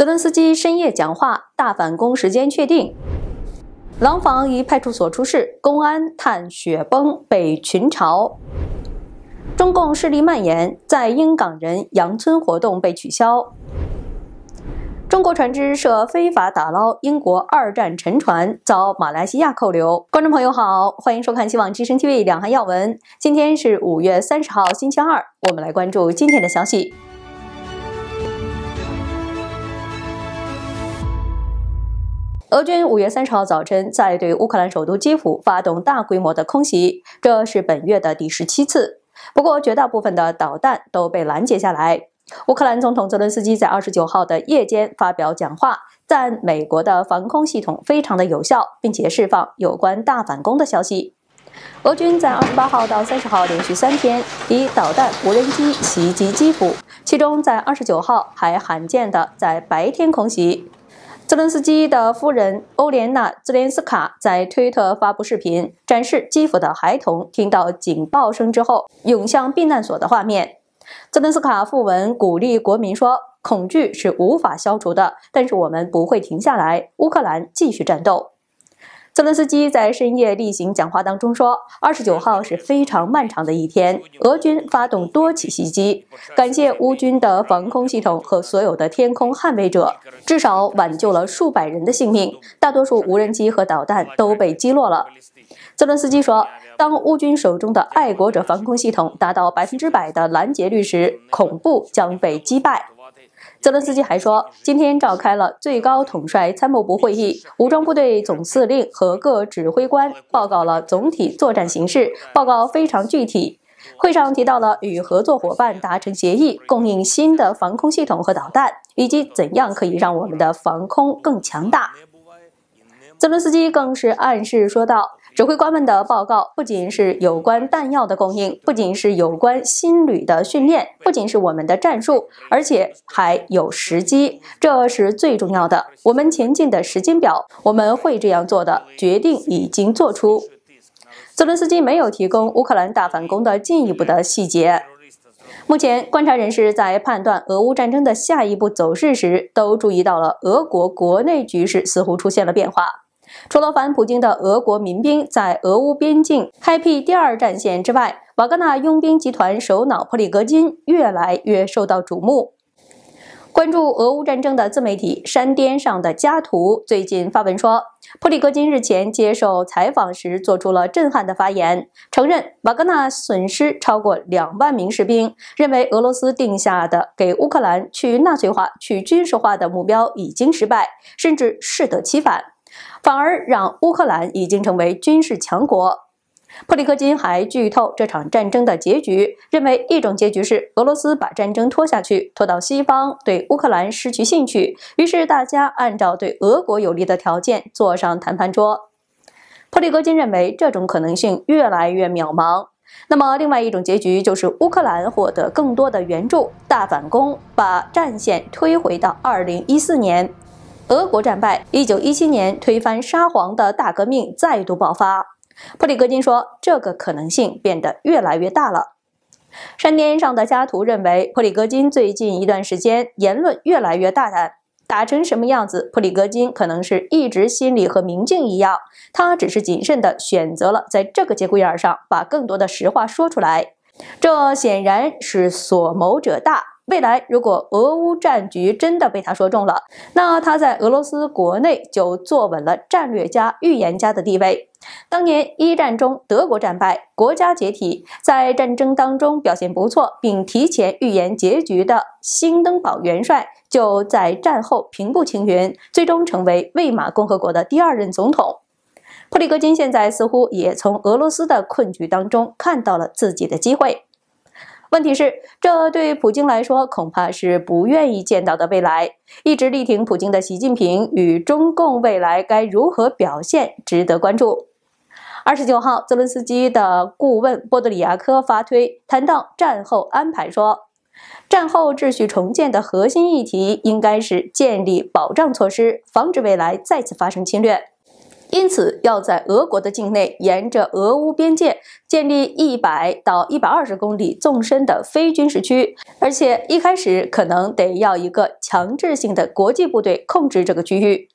泽连斯基深夜讲话，大反攻时间确定。廊坊一派出所出事，公安探雪崩被群嘲。中共势力蔓延，在英港人杨村活动被取消。中国船只涉非法打捞英国二战沉船，遭马来西亚扣留。观众朋友好，欢迎收看《希望之声 TV》两岸要闻。今天是五月三十号，星期二，我们来关注今天的消息。俄军五月三十号早晨在对乌克兰首都基辅发动大规模的空袭，这是本月的第十七次。不过，绝大部分的导弹都被拦截下来。乌克兰总统泽伦斯基在二十九号的夜间发表讲话，赞美国的防空系统非常的有效，并且释放有关大反攻的消息。俄军在二十八号到三十号连续三天以导弹、无人机袭击基辅，其中在二十九号还罕见的在白天空袭。泽伦斯基的夫人欧莲娜·泽连斯卡在推特发布视频，展示基辅的孩童听到警报声之后涌向避难所的画面。泽伦斯卡附文鼓励国民说：“恐惧是无法消除的，但是我们不会停下来，乌克兰继续战斗。”泽连斯基在深夜例行讲话当中说：“二十九号是非常漫长的一天，俄军发动多起袭击。感谢乌军的防空系统和所有的天空捍卫者，至少挽救了数百人的性命。大多数无人机和导弹都被击落了。”泽连斯基说：“当乌军手中的爱国者防空系统达到百分之百的拦截率时，恐怖将被击败。”泽伦斯基还说，今天召开了最高统帅参谋部会议，武装部队总司令和各指挥官报告了总体作战形势，报告非常具体。会上提到了与合作伙伴达成协议，供应新的防空系统和导弹，以及怎样可以让我们的防空更强大。泽伦斯基更是暗示说道。指挥官们的报告不仅是有关弹药的供应，不仅是有关新旅的训练，不仅是我们的战术，而且还有时机，这是最重要的。我们前进的时间表，我们会这样做的，决定已经做出。泽伦斯基没有提供乌克兰大反攻的进一步的细节。目前，观察人士在判断俄乌战争的下一步走势时，都注意到了俄国国内局势似乎出现了变化。除了反普京的俄国民兵在俄乌边境开辟第二战线之外，瓦格纳佣兵集团首脑普里戈金越来越受到瞩目。关注俄乌战争的自媒体“山巅上的家徒”最近发文说，普里戈金日前接受采访时做出了震撼的发言，承认瓦格纳损失超过两万名士兵，认为俄罗斯定下的给乌克兰去纳粹化、去军事化的目标已经失败，甚至适得其反。反而让乌克兰已经成为军事强国。普里克金还剧透这场战争的结局，认为一种结局是俄罗斯把战争拖下去，拖到西方对乌克兰失去兴趣，于是大家按照对俄国有利的条件坐上谈判桌。普里克金认为这种可能性越来越渺茫。那么，另外一种结局就是乌克兰获得更多的援助，大反攻，把战线推回到2014年。俄国战败，一九一七年推翻沙皇的大革命再度爆发。普里戈金说：“这个可能性变得越来越大了。”山巅上的加图认为，普里戈金最近一段时间言论越来越大胆。打成什么样子？普里戈金可能是一直心里和明镜一样，他只是谨慎地选择了在这个节骨眼上把更多的实话说出来。这显然是所谋者大。未来，如果俄乌战局真的被他说中了，那他在俄罗斯国内就坐稳了战略家、预言家的地位。当年一战中，德国战败，国家解体，在战争当中表现不错，并提前预言结局的兴登堡元帅，就在战后平步青云，最终成为魏玛共和国的第二任总统。普里戈金现在似乎也从俄罗斯的困局当中看到了自己的机会。问题是，这对普京来说恐怕是不愿意见到的未来。一直力挺普京的习近平与中共未来该如何表现，值得关注。二十九号，泽伦斯基的顾问波德里亚科发推谈到战后安排，说：“战后秩序重建的核心议题应该是建立保障措施，防止未来再次发生侵略。”因此，要在俄国的境内沿着俄乌边界建立一百到一百二十公里纵深的非军事区，而且一开始可能得要一个强制性的国际部队控制这个区域。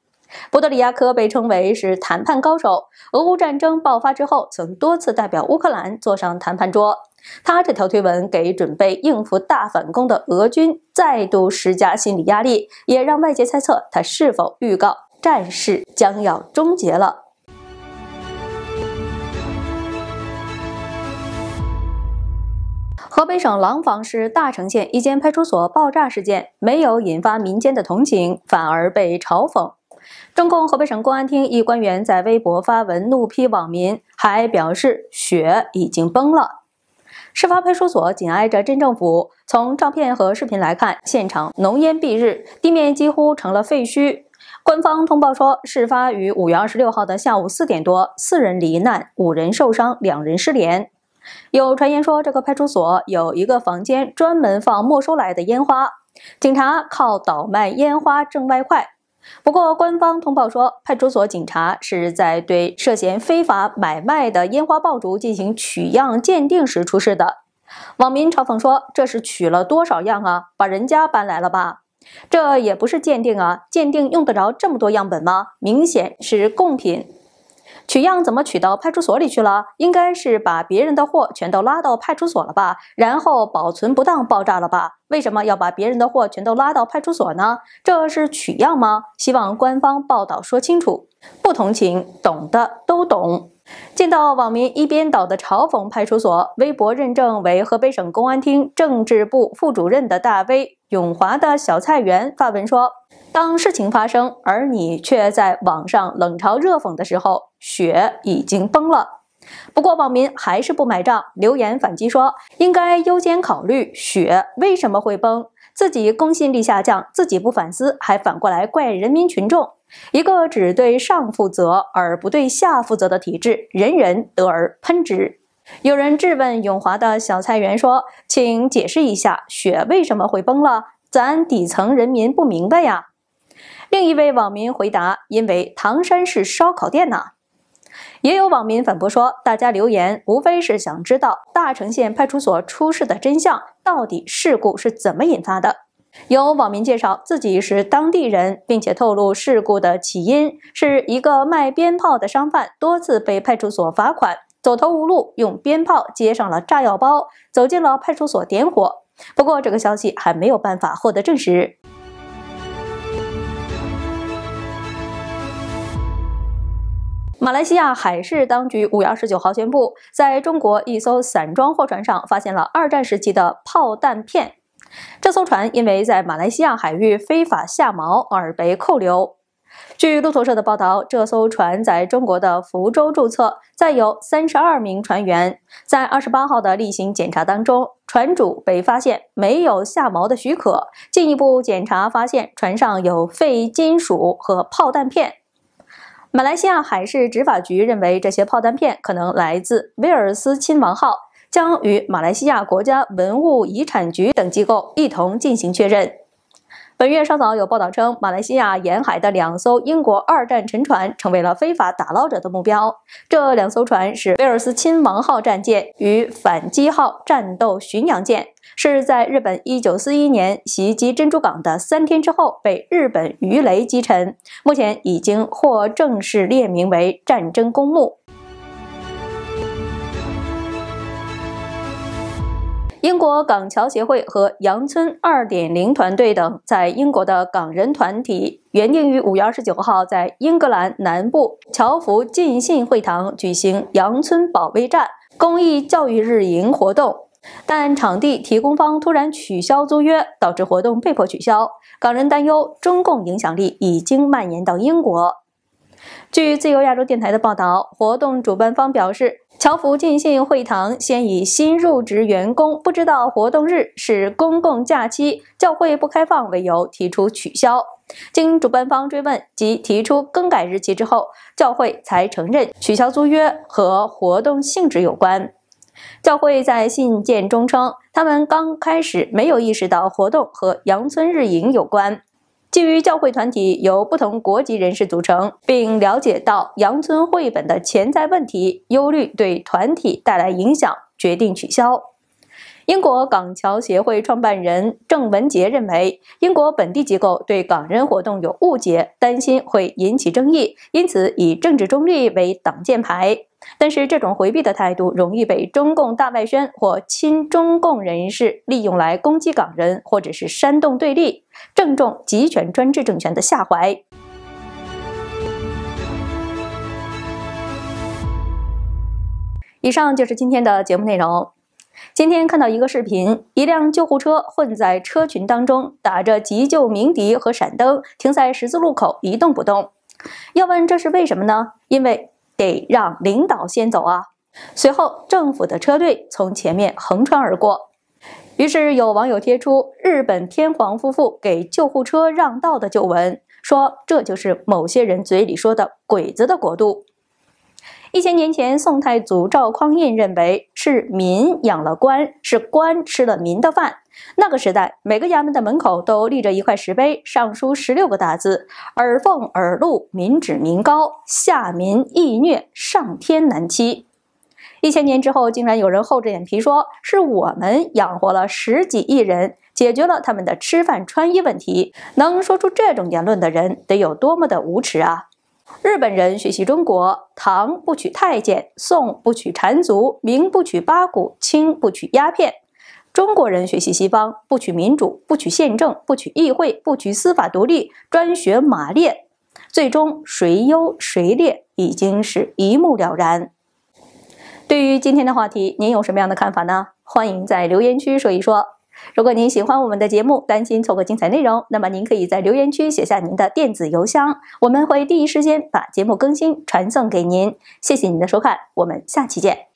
波德里亚科被称为是谈判高手，俄乌战争爆发之后，曾多次代表乌克兰坐上谈判桌。他这条推文给准备应付大反攻的俄军再度施加心理压力，也让外界猜测他是否预告。战事将要终结了。河北省廊坊市大城县一间派出所爆炸事件没有引发民间的同情，反而被嘲讽。中共河北省公安厅一官员在微博发文怒批网民，还表示“雪已经崩了”。事发派出所紧挨着镇政府，从照片和视频来看，现场浓烟蔽日，地面几乎成了废墟。官方通报说，事发于五月二十六号的下午四点多，四人罹难，五人受伤，两人失联。有传言说，这个派出所有一个房间专门放没收来的烟花，警察靠倒卖烟花挣外快。不过，官方通报说，派出所警察是在对涉嫌非法买卖的烟花爆竹进行取样鉴定时出事的。网民嘲讽说：“这是取了多少样啊？把人家搬来了吧？”这也不是鉴定啊！鉴定用得着这么多样本吗？明显是贡品。取样怎么取到派出所里去了？应该是把别人的货全都拉到派出所了吧？然后保存不当爆炸了吧？为什么要把别人的货全都拉到派出所呢？这是取样吗？希望官方报道说清楚。不同情，懂的都懂。见到网民一边倒的嘲讽派出所，微博认证为河北省公安厅政治部副主任的大 V。永华的小菜园发文说：“当事情发生，而你却在网上冷嘲热讽的时候，雪已经崩了。”不过网民还是不买账，留言反击说：“应该优先考虑雪为什么会崩，自己公信力下降，自己不反思，还反过来怪人民群众。一个只对上负责而不对下负责的体制，人人得而喷之。”有人质问永华的小菜园说：“请解释一下，雪为什么会崩了？咱底层人民不明白呀。”另一位网民回答：“因为唐山是烧烤店呐。”也有网民反驳说：“大家留言无非是想知道大城县派出所出事的真相，到底事故是怎么引发的？”有网民介绍自己是当地人，并且透露事故的起因是一个卖鞭炮的商贩多次被派出所罚款。走投无路，用鞭炮接上了炸药包，走进了派出所点火。不过，这个消息还没有办法获得证实。马来西亚海事当局五月二十九号宣布，在中国一艘散装货船上发现了二战时期的炮弹片。这艘船因为在马来西亚海域非法下锚而被扣留。据路透社的报道，这艘船在中国的福州注册，载有三十二名船员。在二十八号的例行检查当中，船主被发现没有下锚的许可。进一步检查发现，船上有废金属和炮弹片。马来西亚海事执法局认为，这些炮弹片可能来自威尔斯亲王号，将与马来西亚国家文物遗产局等机构一同进行确认。本月上早有报道称，马来西亚沿海的两艘英国二战沉船成为了非法打捞者的目标。这两艘船是威尔斯亲王号战舰与反击号战斗巡洋舰，是在日本1941年袭击珍珠港的三天之后被日本鱼雷击沉。目前已经获正式列名为战争公墓。英国港侨协会和“洋村 2.0” 团队等在英国的港人团体原定于五月二十九号在英格兰南部乔福近信会堂举行“洋村保卫战”公益教育日营活动，但场地提供方突然取消租约，导致活动被迫取消。港人担忧中共影响力已经蔓延到英国。据自由亚洲电台的报道，活动主办方表示。侨福进信会堂先以新入职员工不知道活动日是公共假期、教会不开放为由提出取消，经主办方追问及提出更改日期之后，教会才承认取消租约和活动性质有关。教会在信件中称，他们刚开始没有意识到活动和阳春日营有关。基于教会团体由不同国籍人士组成，并了解到杨村绘本的潜在问题、忧虑对团体带来影响，决定取消。英国港侨协会创办人郑文杰认为，英国本地机构对港人活动有误解，担心会引起争议，因此以政治中立为挡箭牌。但是这种回避的态度容易被中共大外宣或亲中共人士利用来攻击港人，或者是煽动对立。正中集权专制政权的下怀。以上就是今天的节目内容。今天看到一个视频，一辆救护车混在车群当中，打着急救鸣笛和闪灯，停在十字路口一动不动。要问这是为什么呢？因为得让领导先走啊。随后，政府的车队从前面横穿而过。于是有网友贴出日本天皇夫妇给救护车让道的旧闻，说这就是某些人嘴里说的“鬼子的国度”。一千年前，宋太祖赵匡胤认为是民养了官，是官吃了民的饭。那个时代，每个衙门的门口都立着一块石碑，上书十六个大字：“耳奉耳禄，民脂民膏，下民易虐，上天难欺。”一千年之后，竟然有人厚着脸皮说是我们养活了十几亿人，解决了他们的吃饭穿衣问题，能说出这种言论的人得有多么的无耻啊！日本人学习中国，唐不娶太监，宋不娶缠足，明不娶八股，清不娶鸦片；中国人学习西方，不取民主，不取宪政，不取议会，不取司法独立，专学马列。最终谁优谁劣，已经是一目了然。对于今天的话题，您有什么样的看法呢？欢迎在留言区说一说。如果您喜欢我们的节目，担心错过精彩内容，那么您可以在留言区写下您的电子邮箱，我们会第一时间把节目更新传送给您。谢谢您的收看，我们下期见。